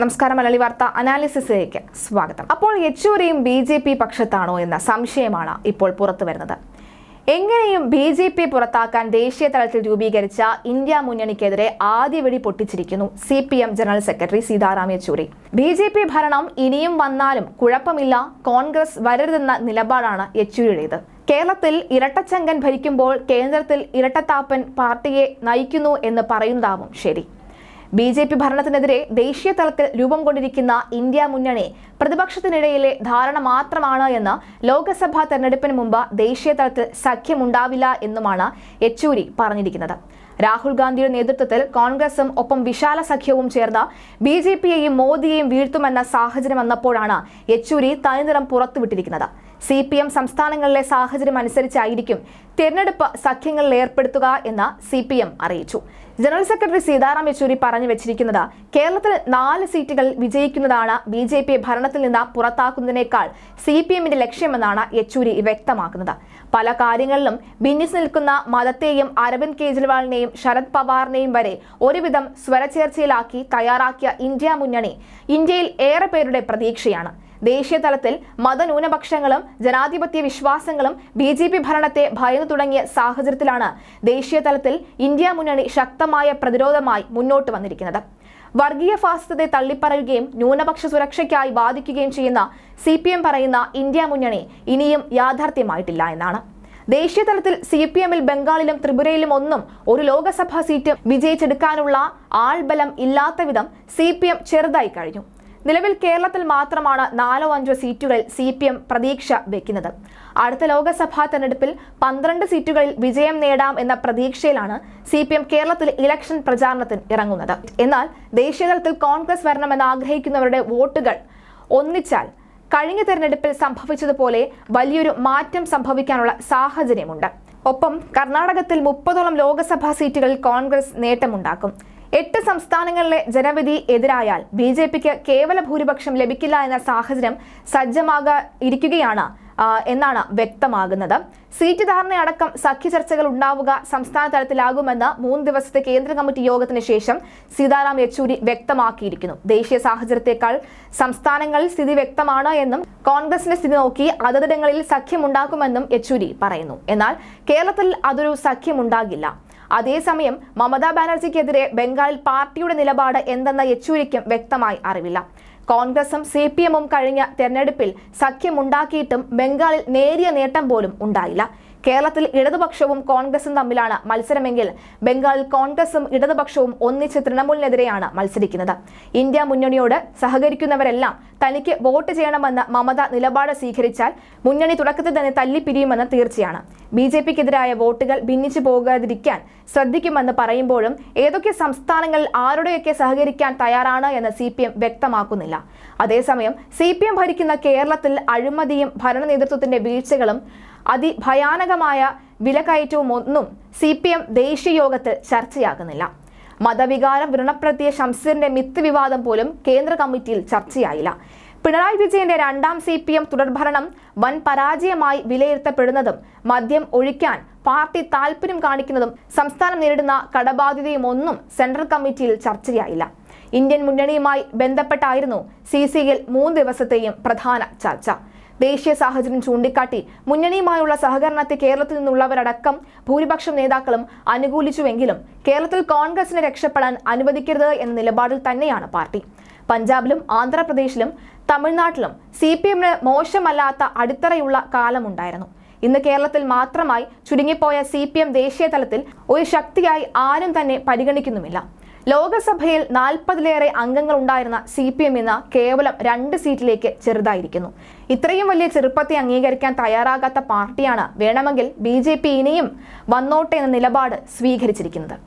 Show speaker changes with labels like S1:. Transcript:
S1: നമസ്കാരം മലയാളി വാർത്ത അനാലിസിസിലേക്ക് സ്വാഗതം അപ്പോൾ യെച്ചൂരിയും ബി ജെ പി പക്ഷത്താണോ എന്ന സംശയമാണ് ഇപ്പോൾ പുറത്തു വരുന്നത് എങ്ങനെയും ബി ജെ പി പുറത്താക്കാൻ ദേശീയ തലത്തിൽ രൂപീകരിച്ച ഇന്ത്യ മുന്നണിക്കെതിരെ വെടി പൊട്ടിച്ചിരിക്കുന്നു C P M general secretary Sitaram Yechury B J P ഭരണം ഇനിയും വന്നാലും കുഴപ്പമില്ല കോൺഗ്രസ് വരരുതെന്ന നിലപാടാണ് യെച്ചൂരിയുടേത് കേരളത്തിൽ ഇരട്ടച്ചങ്കൻ ഭരിക്കുമ്പോൾ കേന്ദ്രത്തിൽ ഇരട്ടത്താപ്പൻ പാർട്ടിയെ നയിക്കുന്നു എന്ന് പറയുന്നതാവും ശരി ബി ജെ പി ഭരണത്തിനെതിരെ ദേശീയ തലത്തിൽ രൂപം കൊണ്ടിരിക്കുന്ന ഇന്ത്യ മുന്നണി പ്രതിപക്ഷത്തിനിടയിലെ ധാരണ മാത്രമാണ് എന്ന് ലോക്സഭാ തെരഞ്ഞെടുപ്പിന് മുമ്പ് ദേശീയ തലത്തിൽ സഖ്യമുണ്ടാവില്ല എന്നുമാണ് യെച്ചൂരി പറഞ്ഞിരിക്കുന്നത് രാഹുൽ ഗാന്ധിയുടെ നേതൃത്വത്തിൽ കോൺഗ്രസും ഒപ്പം വിശാല സഖ്യവും ചേർന്ന് ബി ജെ പിയെയും മോദിയെയും വീഴ്ത്തുമെന്ന സാഹചര്യം വന്നപ്പോഴാണ് യെച്ചൂരി തനിനിറം പുറത്തുവിട്ടിരിക്കുന്നത് സി പി എം സംസ്ഥാനങ്ങളിലെ സാഹചര്യം അനുസരിച്ചായിരിക്കും തിരഞ്ഞെടുപ്പ് സഖ്യങ്ങളിൽ ഏർപ്പെടുത്തുക എന്ന് സി പി എം അറിയിച്ചു ജനറൽ സെക്രട്ടറി സീതാറാം യെച്ചൂരി പറഞ്ഞു വെച്ചിരിക്കുന്നത് കേരളത്തിൽ നാല് സീറ്റുകൾ വിജയിക്കുന്നതാണ് ബി ജെ പി ഭരണത്തിൽ നിന്ന് പുറത്താക്കുന്നതിനേക്കാൾ സി പി എമ്മിന്റെ ലക്ഷ്യമെന്നാണ് യെച്ചൂരി വ്യക്തമാക്കുന്നത് പല കാര്യങ്ങളിലും ഭിന്നിച്ചു നിൽക്കുന്ന മതത്തെയും അരവിന്ദ് കെജ്രിവാളിനെയും ശരത് പവാറിനെയും വരെ ഒരുവിധം സ്വരചേർച്ചയിലാക്കി തയ്യാറാക്കിയ ഇന്ത്യ മുന്നണി ഇന്ത്യയിൽ ഏറെ പേരുടെ പ്രതീക്ഷയാണ് ദേശീയ തലത്തിൽ മതന്യൂനപക്ഷങ്ങളും ജനാധിപത്യ വിശ്വാസങ്ങളും ബി ജെ പി ഭരണത്തെ ഭയന്നു തുടങ്ങിയ സാഹചര്യത്തിലാണ് ദേശീയ തലത്തിൽ ഇന്ത്യ മുന്നണി ശക്തമായ പ്രതിരോധമായി മുന്നോട്ട് വന്നിരിക്കുന്നത് വർഗീയ ഫാസിസത്തെ തള്ളിപ്പറയുകയും ന്യൂനപക്ഷ സുരക്ഷയ്ക്കായി വാദിക്കുകയും ചെയ്യുന്ന സി പറയുന്ന ഇന്ത്യ മുന്നണി ഇനിയും യാഥാർത്ഥ്യമായിട്ടില്ല എന്നാണ് ദേശീയ തലത്തിൽ സി പി എമ്മിൽ ബംഗാളിലും ത്രിപുരയിലും ഒന്നും ഒരു ലോകസഭാ സീറ്റ് വിജയിച്ചെടുക്കാനുള്ള ആൾബലം ഇല്ലാത്ത വിധം സി പി എം ചെറുതായി കഴിഞ്ഞു നിലവിൽ കേരളത്തിൽ മാത്രമാണ് നാലോ അഞ്ചോ സീറ്റുകളിൽ സി പി എം പ്രതീക്ഷ വെക്കുന്നത് അടുത്ത ലോക്സഭാ തെരഞ്ഞെടുപ്പിൽ പന്ത്രണ്ട് സീറ്റുകളിൽ വിജയം നേടാം എന്ന പ്രതീക്ഷയിലാണ് സി പി എം കേരളത്തിൽ ഇലക്ഷൻ പ്രചാരണത്തിന് ഇറങ്ങുന്നത് എന്നാൽ ദേശീയതലത്തിൽ കോൺഗ്രസ് വരണമെന്ന് ആഗ്രഹിക്കുന്നവരുടെ വോട്ടുകൾ ഒന്നിച്ചാൽ കഴിഞ്ഞ തെരഞ്ഞെടുപ്പിൽ സംഭവിച്ചതുപോലെ വലിയൊരു മാറ്റം സംഭവിക്കാനുള്ള സാഹചര്യമുണ്ട് ഒപ്പം കർണാടകത്തിൽ മുപ്പതോളം ലോക്സഭാ സീറ്റുകളിൽ കോൺഗ്രസ് നേട്ടമുണ്ടാക്കും എട്ട് സംസ്ഥാനങ്ങളിലെ ജനവിധി എതിരായാൽ ബി ജെ പിക്ക് കേവല ഭൂരിപക്ഷം ലഭിക്കില്ല എന്ന സാഹചര്യം സജ്ജമാകാതിരിക്കുകയാണ് ഇരിക്കുകയാണ് എന്നാണ് വ്യക്തമാകുന്നത് സീറ്റ് ധാരണയടക്കം സഖ്യ ചർച്ചകൾ ഉണ്ടാവുക സംസ്ഥാന തലത്തിലാകുമെന്ന് മൂന്ന് ദിവസത്തെ കേന്ദ്ര കമ്മിറ്റി യോഗത്തിന് ശേഷം സീതാറാം യെച്ചൂരി വ്യക്തമാക്കിയിരിക്കുന്നു ദേശീയ സാഹചര്യത്തെക്കാൾ സംസ്ഥാനങ്ങളിൽ സ്ഥിതി വ്യക്തമാണ് എന്നും കോൺഗ്രസിന്റെ സ്ഥിതി നോക്കി അതതിടങ്ങളിൽ സഖ്യമുണ്ടാക്കുമെന്നും യെച്ചൂരി പറയുന്നു എന്നാൽ കേരളത്തിൽ അതൊരു സഖ്യമുണ്ടാകില്ല അതേസമയം മമതാ ബാനർജിക്കെതിരെ ബംഗാളിൽ പാർട്ടിയുടെ നിലപാട് എന്തെന്ന യെച്ചൂരിക്കും വ്യക്തമായി അറിവില്ല കോൺഗ്രസും സി പി എമ്മും കഴിഞ്ഞ തെരഞ്ഞെടുപ്പിൽ സഖ്യമുണ്ടാക്കിയിട്ടും ബംഗാളിൽ നേരിയ നേട്ടം പോലും ഉണ്ടായില്ല കേരളത്തിൽ ഇടതുപക്ഷവും കോൺഗ്രസും തമ്മിലാണ് മത്സരമെങ്കിൽ ബംഗാളിൽ കോൺഗ്രസും ഇടതുപക്ഷവും ഒന്നിച്ച് തൃണമൂലിനെതിരെയാണ് മത്സരിക്കുന്നത് ഇന്ത്യ മുന്നണിയോട് സഹകരിക്കുന്നവരെല്ലാം തനിക്ക് വോട്ട് ചെയ്യണമെന്ന് മമത നിലപാട് സ്വീകരിച്ചാൽ മുന്നണി തുടക്കത്തിൽ തന്നെ തല്ലിപ്പിരിയുമെന്ന് തീർച്ചയാണ് ബി ജെ പിക്കെതിരായ വോട്ടുകൾ ഭിന്നിച്ചു പോകാതിരിക്കാൻ ശ്രദ്ധിക്കുമെന്ന് പറയുമ്പോഴും ഏതൊക്കെ സംസ്ഥാനങ്ങളിൽ ആരുടെയൊക്കെ സഹകരിക്കാൻ തയ്യാറാണ് എന്ന് സി പി എം വ്യക്തമാക്കുന്നില്ല അതേസമയം സി പി എം ഭരിക്കുന്ന കേരളത്തിൽ അഴിമതിയും ഭരണ നേതൃത്വത്തിന്റെ വീഴ്ചകളും അതിഭയാനകമായ വിലക്കയറ്റവും ഒന്നും സി പി എം ദേശീയ യോഗത്തിൽ ചർച്ചയാകുന്നില്ല മതവികാരം വ്രണപ്പെടുത്തിയ ഷംസീറിന്റെ മിത്ത് വിവാദം പോലും കേന്ദ്ര കമ്മിറ്റിയിൽ ചർച്ചയായില്ല പിണറായി വിജയന്റെ രണ്ടാം സി പി എം തുടർഭരണം വൻ പരാജയമായി വിലയിരുത്തപ്പെടുന്നതും മദ്യം ഒഴിക്കാൻ പാർട്ടി താൽപര്യം കാണിക്കുന്നതും സംസ്ഥാനം നേരിടുന്ന കടബാധ്യതയും ഒന്നും സെൻട്രൽ കമ്മിറ്റിയിൽ ചർച്ചയായില്ല ഇന്ത്യൻ മുന്നണിയുമായി ബന്ധപ്പെട്ടായിരുന്നു സി സിയിൽ മൂന്ന് ദിവസത്തെയും പ്രധാന ചർച്ച ദേശീയ സാഹചര്യം ചൂണ്ടിക്കാട്ടി മുന്നണിയുമായുള്ള സഹകരണത്തെ കേരളത്തിൽ നിന്നുള്ളവരടക്കം ഭൂരിപക്ഷം നേതാക്കളും അനുകൂലിച്ചുവെങ്കിലും കേരളത്തിൽ കോൺഗ്രസിനെ രക്ഷപ്പെടാൻ അനുവദിക്കരുത് എന്ന നിലപാടിൽ തന്നെയാണ് പാർട്ടി പഞ്ചാബിലും ആന്ധ്രാപ്രദേശിലും തമിഴ്നാട്ടിലും സി പി എമ്മിന് മോശമല്ലാത്ത അടിത്തറയുള്ള കാലമുണ്ടായിരുന്നു ഇന്ന് കേരളത്തിൽ മാത്രമായി ചുരുങ്ങിപ്പോയ സി പി എം ദേശീയ തലത്തിൽ ഒരു ശക്തിയായി ആരും തന്നെ പരിഗണിക്കുന്നുമില്ല ലോകസഭയിൽ നാൽപ്പതിലേറെ അംഗങ്ങൾ ഉണ്ടായിരുന്ന സി പി എം ഇന്ന് കേവലം രണ്ട് സീറ്റിലേക്ക് ചെറുതായിരിക്കുന്നു ഇത്രയും വലിയ ചെറുപ്പത്തെ അംഗീകരിക്കാൻ തയ്യാറാകാത്ത പാർട്ടിയാണ് വേണമെങ്കിൽ ബി ജെ പി ഇനിയും വന്നോട്ടെ എന്ന നിലപാട് സ്വീകരിച്ചിരിക്കുന്നത്